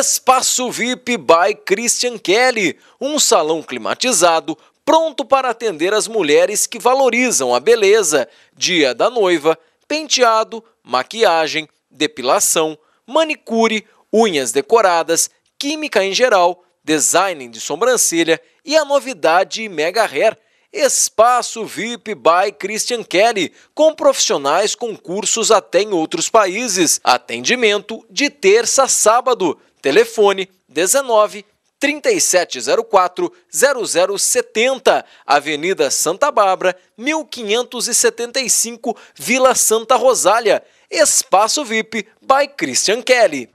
Espaço VIP by Christian Kelly, um salão climatizado pronto para atender as mulheres que valorizam a beleza, dia da noiva, penteado, maquiagem, depilação, manicure, unhas decoradas, química em geral, design de sobrancelha e a novidade Mega Hair, Espaço VIP by Christian Kelly, com profissionais com cursos até em outros países. Atendimento de terça a sábado. Telefone 19 3704 0070, Avenida Santa Bárbara, 1575, Vila Santa Rosália. Espaço VIP by Christian Kelly.